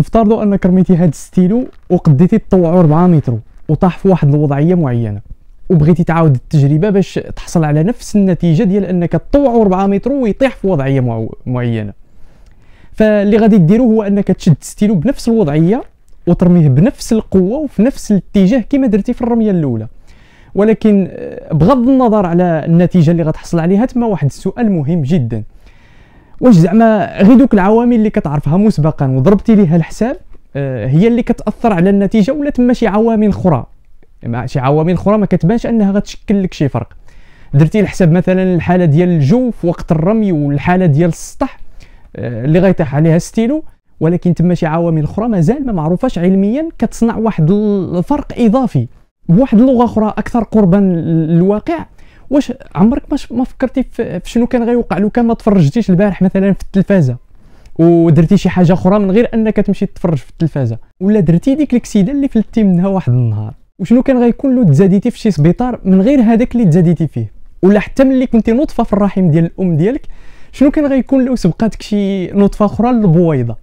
نفترضوا انك رميتي هذا الستيلو وقديتي تطوعو 4 متر وطاح في واحد الوضعيه معينه وبغيتي تعاود التجربه باش تحصل على نفس النتيجه ديال انك تطوعو 4 متر ويطيح في وضعيه معو... معينه فاللي غادي ديرو هو انك تشد الستيلو بنفس الوضعيه وترميه بنفس القوه وفي نفس الاتجاه كما درتي في الرميه الاولى ولكن آه، بغض النظر على النتيجه اللي غتحصل عليها تما واحد السؤال مهم جدا واش زعما غير دوك العوامل اللي كتعرفها مسبقا وضربتي ليها الحساب آه، هي اللي كتاثر على النتيجه ولا تما شي عوامل اخرى شي عوامل اخرى ما كتبانش انها غتشكل لك شي فرق درتي الحساب مثلا الحاله ديال الجو في وقت الرمي والحاله ديال السطح آه، اللي غيطيح عليها الستيلو ولكن تما شي عوامل اخرى مازال ما معروفاش علميا كتصنع واحد الفرق اضافي بواحد اللغه اخرى اكثر قربا للواقع واش عمرك ما فكرتي في شنو كان غيوقع لو كان ما تفرجتيش البارح مثلا في التلفازه ودرتي شي حاجه اخرى من غير انك تمشي تفرج في التلفازه ولا درتي ديك الكسيده اللي فلتي منها واحد النهار وشنو كان غيكون لو تزاديتي في شي سبيطار من غير هذاك اللي تزاديتي فيه ولا حتى ملي كنتي نطفه في الرحم ديال الام ديالك شنو كان غيكون لو سبقاتك شي نطفه اخرى للبويضه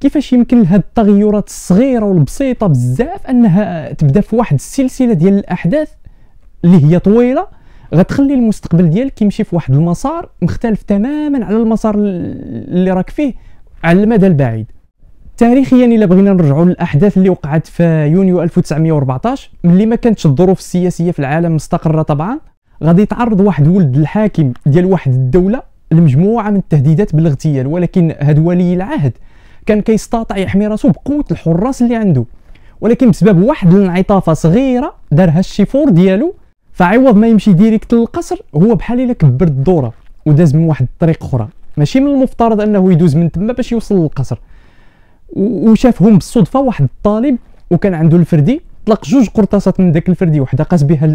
كيفاش يمكن لهاد التغيرات الصغيره والبسيطه بزاف انها تبدا في واحد السلسله ديال الاحداث اللي هي طويله غتخلي المستقبل ديالك يمشي في واحد المسار مختلف تماما على المسار اللي راك فيه على المدى البعيد تاريخيا الا بغينا نرجعوا للاحداث اللي وقعت في يونيو 1914 ملي ما كانتش الظروف السياسيه في العالم مستقره طبعا غادي يتعرض واحد ولد الحاكم ديال واحد الدوله لمجموعه من التهديدات بالاغتيال ولكن هاد ولي العهد كان كيستطع يحمي راسو بقوه الحراس اللي عنده ولكن بسبب واحد الانعطافه صغيره دارها الشيفور ديالو فعوض ما يمشي ديريكت للقصر هو بحال الا كبر الدوره وداز من واحد الطريق اخرى ماشي من المفترض انه يدوز من تما باش يوصل للقصر وشافهم بالصدفه واحد الطالب وكان عنده الفردي طلق جوج قرطاسات من ذاك الفردي وحده قاس بها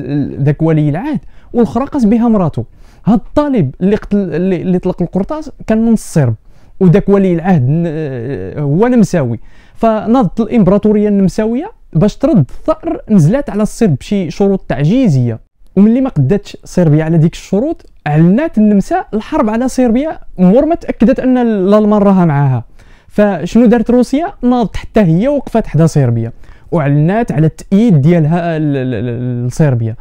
ذاك ولي العهد والاخرى قاس بها مراته هاد الطالب اللي قتل اللي طلق القرطاس كان من الصرب وذاك ولي العهد آه، هو نمساوي فناضت الامبراطوريه النمساويه باش ترد الثأر نزلات على الصرب بشي شروط تعجيزيه وملي ما قداتش صربيا على ديك الشروط اعلنت النمسا الحرب على صربيا مور ما تاكدت ان الالمان راها معاها فشنو دارت روسيا ناضت حتى هي وقفت حدا صربيا واعلنت على التأييد ديالها لصربيا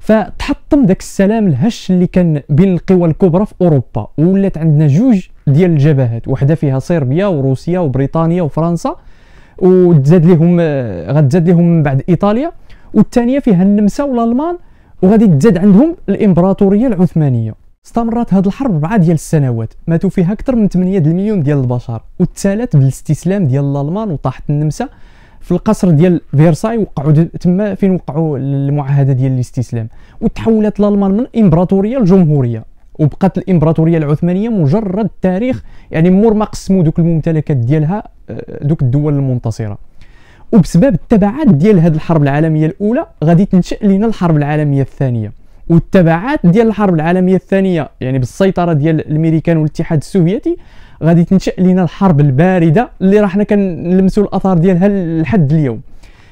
فتحطم داك السلام الهش اللي كان بين القوى الكبرى في اوروبا ولات عندنا جوج ديال الجبهات وحده فيها صربيا وروسيا وبريطانيا وفرنسا وتزاد لهم غتزاد لهم من بعد ايطاليا والثانيه فيها النمسا والالمان وغادي تزاد عندهم الامبراطوريه العثمانيه استمرت هذه الحرب ربعة ديال السنوات ماتوا فيها اكثر من 8 مليون ديال البشر وتالت بالاستسلام ديال الالمان وطاحت النمسا في القصر ديال فيرساي وقعوا تما فين وقعوا المعاهده ديال الاستسلام وتحولت الالمان من امبراطوريه لجمهوريه وبقات الامبراطوريه العثمانيه مجرد تاريخ يعني مور ما قسموا دوك الممتلكات ديالها آه، دوك الدول المنتصره وبسبب التبعات ديال هذه الحرب العالميه الاولى غادي تنشا لنا الحرب العالميه الثانيه والتبعات ديال الحرب العالميه الثانيه يعني بالسيطره ديال الامريكان والاتحاد السوفيتي غادي تنشا لنا الحرب البارده اللي راه حنا كنلمسوا الاثار ديالها لحد اليوم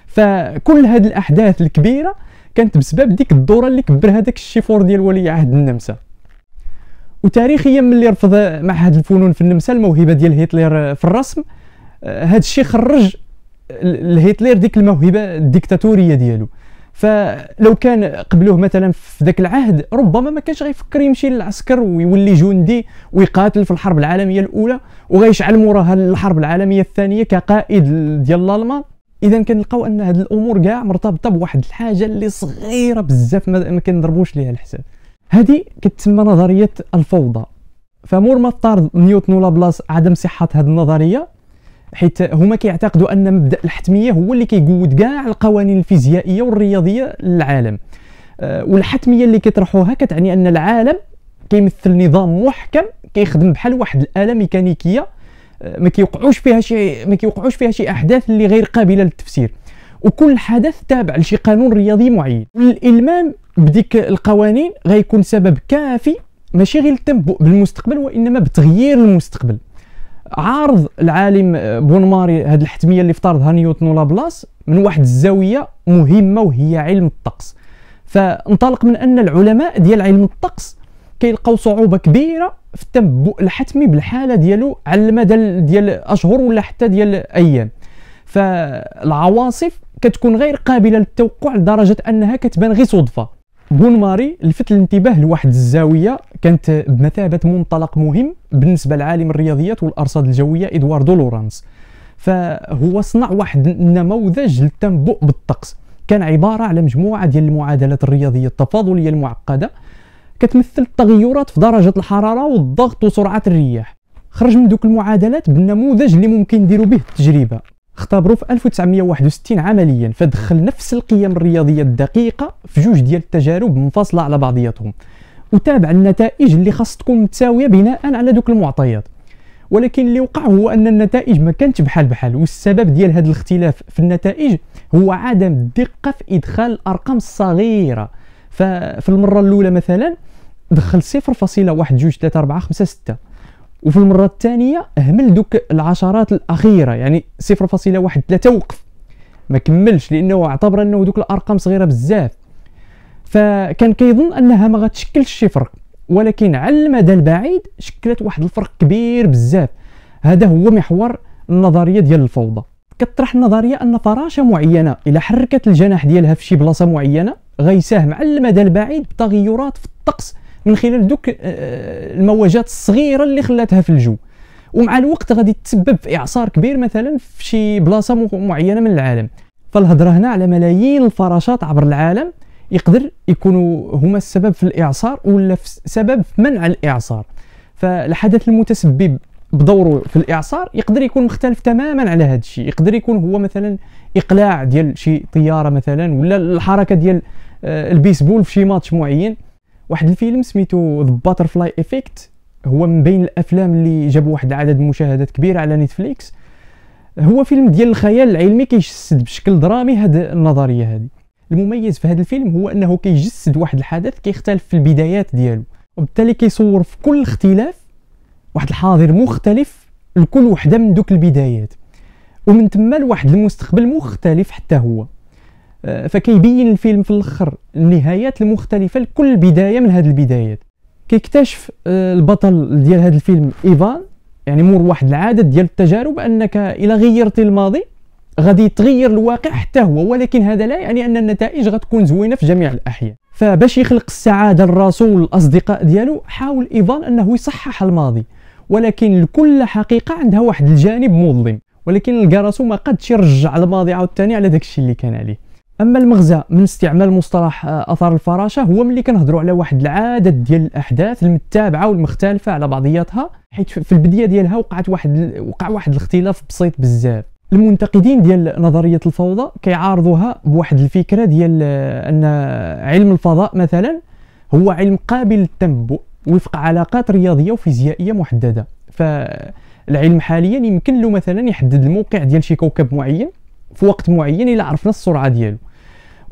فكل هذه الاحداث الكبيره كانت بسبب ديك الدوره اللي كبر هذاك الشيفور ديال ولي عهد النمسا وتاريخيا ملي رفض معهد الفنون في النمسا الموهبه ديال هتلر في الرسم هذا آه، الشيء خرج لهتلر ديك الموهبه الديكتاتوريه ديالو فلو كان قبلوه مثلا في ذاك العهد ربما ما كانش غيفكر يمشي للعسكر ويولي جندي ويقاتل في الحرب العالميه الاولى وغيشعل موراها الحرب العالميه الثانيه كقائد ديال الالمان اذا كنلقاو ان هذه الامور كاع مرتبطه بواحد الحاجه اللي صغيره بزاف ما كنضربوش ليها الحساب هذه كتسمى نظريه الفوضى فمور ما افترض نيوتن ولا بلاص عدم صحه هذه النظريه حيت هما كيعتقدوا ان مبدا الحتميه هو اللي كيقود كاع القوانين الفيزيائيه والرياضيه للعالم آه، والحتميه اللي كيطرحوها كتعني ان العالم كيمثل نظام محكم كيخدم بحال واحد الاله ميكانيكيه آه، ما كيوقعوش فيها شي ما كيوقعوش فيها شي احداث اللي غير قابله للتفسير وكل حدث تابع لشي قانون رياضي معين والالمام بديك القوانين غيكون سبب كافي ماشي غير التنبؤ بالمستقبل وانما بتغيير المستقبل عارض العالم آه، بونماري هذه الحتميه اللي افترضها نيوتن ولا من واحد الزاويه مهمه وهي علم الطقس فانطلق من ان العلماء ديال علم الطقس كيلقاو صعوبه كبيره في التنبؤ الحتمي بالحاله ديالو على المدى ديال اشهر ولا حتى ديال ايام فالعواصف كتكون غير قابله للتوقع لدرجه انها كتبان غير صدفه بون ماري لفت الانتباه لواحد الزاويه كانت بمثابه منطلق مهم بالنسبه لعالم الرياضيات والارصاد الجويه ادواردو لورانس فهو صنع واحد النموذج للتنبؤ بالطقس كان عباره على مجموعه ديال المعادلات الرياضيه التفاضليه المعقده كتمثل التغيرات في درجه الحراره والضغط وسرعه الرياح خرج من دوك المعادلات بالنموذج اللي ممكن نديرو به التجربه اختبروا في 1961 عمليا فدخل نفس القيم الرياضيه الدقيقه في جوج ديال التجارب منفصله على بعضياتهم وتابع النتائج اللي خاص تكون متساويه بناء على دوك المعطيات ولكن اللي وقع هو ان النتائج ما كانتش بحال بحال والسبب ديال هذا الاختلاف في النتائج هو عدم الدقه في ادخال الارقام الصغيره ففي المره الاولى مثلا دخل 0.123456 وفي المره الثانيه اهمل دوك العشرات الاخيره يعني 0.13 وقف ما كملش لانه اعتبر انه دوك الارقام صغيره بزاف فكان كيظن انها ما غتشكلش شي فرق ولكن على المدى البعيد شكلت واحد الفرق كبير بزاف هذا هو محور النظريه ديال الفوضى كطرح النظريه ان فراشه معينه الا حركت الجناح ديالها في شي بلاصه معينه غيساهم على المدى البعيد بتغيرات في الطقس من خلال دوك آه، الموجات الصغيره اللي خلاتها في الجو ومع الوقت غادي تسبب في اعصار كبير مثلا في شي بلاصه معينه من العالم فالهضره هنا على ملايين الفراشات عبر العالم يقدر يكونوا هما السبب في الاعصار ولا في سبب في منع الاعصار فالحدث المتسبب بدوره في الاعصار يقدر يكون مختلف تماما على هذا الشيء يقدر يكون هو مثلا اقلاع ديال شي طياره مثلا ولا الحركه ديال آه، البيسبول في شي ماتش معين واحد الفيلم سميتو ذا باترفلاي افكت هو من بين الافلام اللي جابوا واحد عدد مشاهدات كبيره على نتفليكس هو فيلم ديال الخيال العلمي كيجسد بشكل درامي هاد النظريه هذه المميز في هذا الفيلم هو انه كيجسد واحد الحدث كيختلف في البدايات ديالو وبالتالي كيصور في كل اختلاف واحد الحاضر مختلف لكل وحده من دوك البدايات ومن تما لواحد المستقبل مختلف حتى هو آه، فكيبين الفيلم في الاخر النهايات المختلفه لكل بدايه من هذه البدايات كيكتشف آه، البطل ديال هذا الفيلم ايفان يعني مور واحد العدد ديال التجارب انك الا غيرتي الماضي غادي يتغير الواقع حتى هو ولكن هذا لا يعني ان النتائج غتكون زوينه في جميع الاحيان فباش يخلق السعاده لراسو والاصدقاء ديالو حاول ايفان انه يصحح الماضي ولكن لكل حقيقه عندها واحد الجانب مظلم ولكن لقى راسو ما قدش يرجع الماضي عاوتاني على داكشي اللي كان عليه اما المغزى من استعمال مصطلح آه، اثار الفراشه هو ملي كنهضروا على واحد العدد ديال الاحداث المتابعه والمختلفه على بعضياتها حيت في البدايه ديالها وقعت واحد وقع واحد الاختلاف بسيط بزاف المنتقدين ديال نظريه الفوضى كيعارضوها بواحد الفكره ديال آه، ان علم الفضاء مثلا هو علم قابل للتنبؤ وفق علاقات رياضيه وفيزيائيه محدده فالعلم حاليا يمكن له مثلا يحدد الموقع ديال شي كوكب معين في وقت معين الى عرفنا السرعه ديالو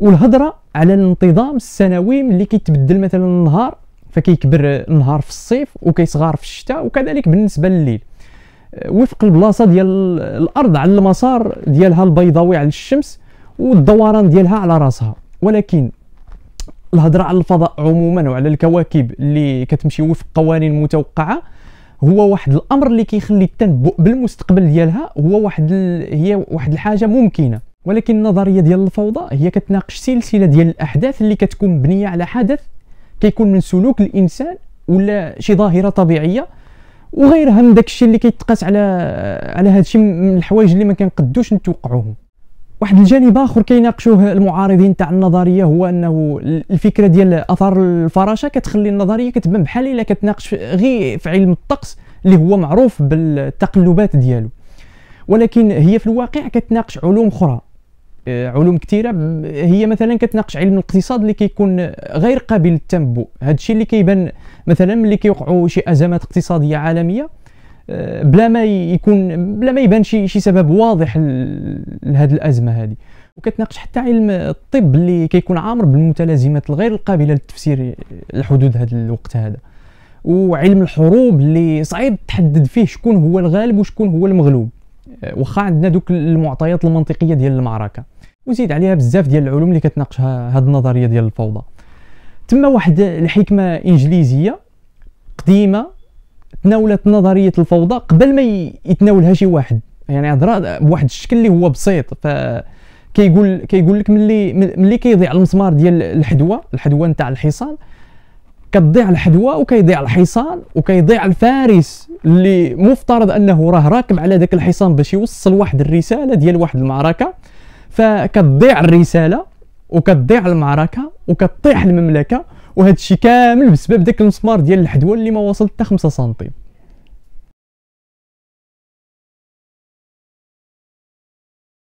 والهضره على الانتظام السنوي اللي كيتبدل مثلا النهار فكيكبر النهار في الصيف وكيصغر في الشتاء وكذلك بالنسبه لليل آه، وفق البلاصه ديال الارض على المسار ديالها البيضاوي على الشمس والدوران ديالها على راسها ولكن الهضره على الفضاء عموما وعلى الكواكب اللي كتمشي وفق قوانين متوقعه هو واحد الامر اللي كيخلي التنبؤ بالمستقبل ديالها هو واحد هي واحد الحاجه ممكنه ولكن النظريه ديال الفوضى هي كتناقش سلسله ديال الاحداث اللي كتكون مبنيه على حدث كيكون من سلوك الانسان ولا شي ظاهره طبيعيه وغيرها من داكشي اللي كيتقاس على على هادشي من الحوايج اللي ما كنقدوش نتوقعوهم واحد الجانب اخر كيناقشوه المعارضين تاع النظريه هو انه الفكره ديال اثار الفراشه كتخلي النظريه كتبان بحال الا كتناقش غير في علم الطقس اللي هو معروف بالتقلبات ديالو ولكن هي في الواقع كتناقش علوم اخرى آه، علوم كثيره هي مثلا كتناقش علم الاقتصاد اللي كيكون غير قابل للتنبؤ هذا الشيء اللي كيبان مثلا ملي كيوقعوا شي ازمات اقتصاديه عالميه آه، بلا ما يكون بلا ما يبان شي شي سبب واضح لهذه الازمه هذه وكتناقش حتى علم الطب اللي كيكون عامر بالمتلازمات الغير القابله للتفسير لحدود هذا الوقت هذا وعلم الحروب اللي صعيب تحدد فيه شكون هو الغالب وشكون هو المغلوب واخا عندنا دوك المعطيات المنطقيه ديال المعركه وزيد عليها بزاف ديال العلوم اللي كتناقش هاد النظريه ديال الفوضى تما واحد الحكمه انجليزيه قديمه تناولت نظريه الفوضى قبل ما يتناولها شي واحد يعني هضره بواحد الشكل اللي هو بسيط ف كيقول كيقول لك ملي ملي كيضيع المسمار ديال الحدوه الحدوه نتاع الحصان كتضيع الحدوى وكيضيع الحصان وكيضيع الفارس اللي مفترض انه راه راكب على ذاك الحصان باش يوصل واحد الرساله ديال واحد المعركه فكتضيع الرساله وكتضيع المعركه وكطيح المملكه وهذا الشيء كامل بسبب ذاك المسمار ديال الحدوى اللي ما وصلت حتى 5 سنتيم